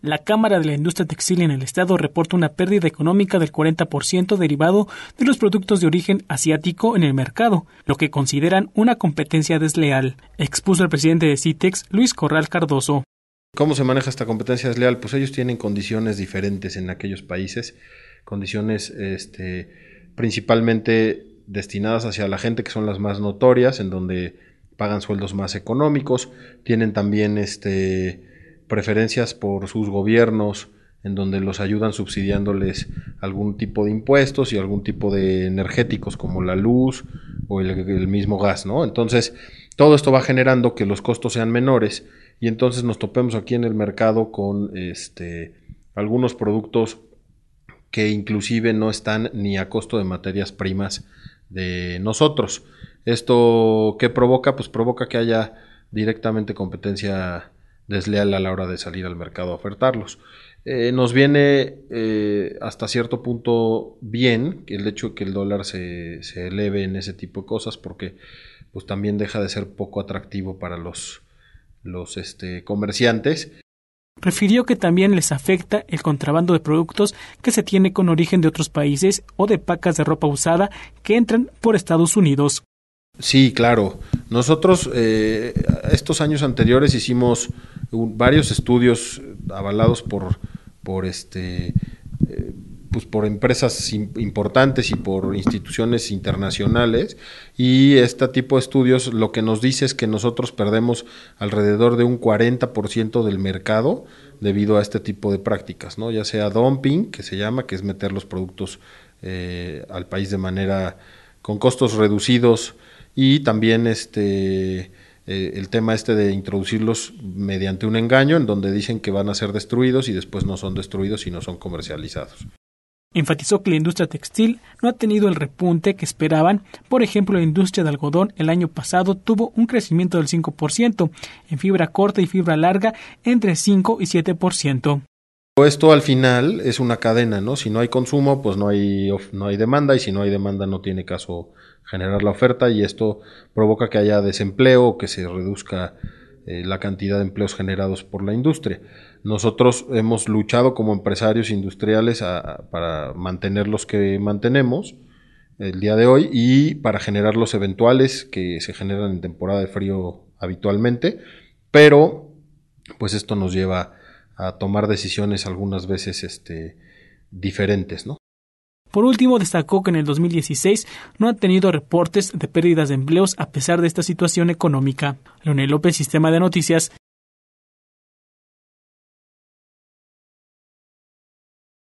La Cámara de la Industria Textil en el Estado reporta una pérdida económica del 40% derivado de los productos de origen asiático en el mercado, lo que consideran una competencia desleal, expuso el presidente de CITEX, Luis Corral Cardoso. ¿Cómo se maneja esta competencia desleal? Pues ellos tienen condiciones diferentes en aquellos países, condiciones este, principalmente destinadas hacia la gente que son las más notorias, en donde pagan sueldos más económicos, tienen también este preferencias por sus gobiernos, en donde los ayudan subsidiándoles algún tipo de impuestos y algún tipo de energéticos como la luz o el, mismo gas, ¿no? Entonces, todo esto va generando que los costos sean menores y entonces nos topemos aquí en el mercado con este, algunos productos que inclusive no están ni a costo de materias primas de nosotros. ¿Esto qué provoca? Pues provoca que haya directamente competencia desleal a la hora de salir al mercado a ofertarlos. Eh, nos viene eh, hasta cierto punto bien el hecho que el dólar se, eleve en ese tipo de cosas porque pues también deja de ser poco atractivo para los, los este, comerciantes. Refirió que también les afecta el contrabando de productos que se tiene con origen de otros países o de pacas de ropa usada que entran por Estados Unidos. Sí, claro. Nosotros eh, estos años anteriores hicimos varios estudios eh, avalados por, por este eh, pues por empresas importantes y por instituciones internacionales. Y este tipo de estudios lo que nos dice es que nosotros perdemos alrededor de un 40% del mercado debido a este tipo de prácticas, ¿no? Ya sea dumping, que se llama, que es meter los productos eh, al país de manera con costos reducidos y también este eh, el tema este de introducirlos mediante un engaño en donde dicen que van a ser destruidos y después no son destruidos y no son comercializados. Enfatizó que la industria textil no ha tenido el repunte que esperaban. Por ejemplo, la industria de algodón el año pasado tuvo un crecimiento del 5%, en fibra corta y fibra larga entre 5 y 7%. Esto al final es una cadena, ¿no? Si no hay consumo, pues no hay, no hay demanda y si no hay demanda no tiene caso generar la oferta y esto provoca que haya desempleo, que se reduzca eh, la cantidad de empleos generados por la industria. Nosotros hemos luchado como empresarios industriales para mantener los que mantenemos el día de hoy y para generar los eventuales que se generan en temporada de frío habitualmente, pero pues esto nos lleva a tomar decisiones algunas veces este, diferentes, ¿no? Por último, destacó que en el 2016 no ha tenido reportes de pérdidas de empleos a pesar de esta situación económica. Leonel López, Sistema de Noticias,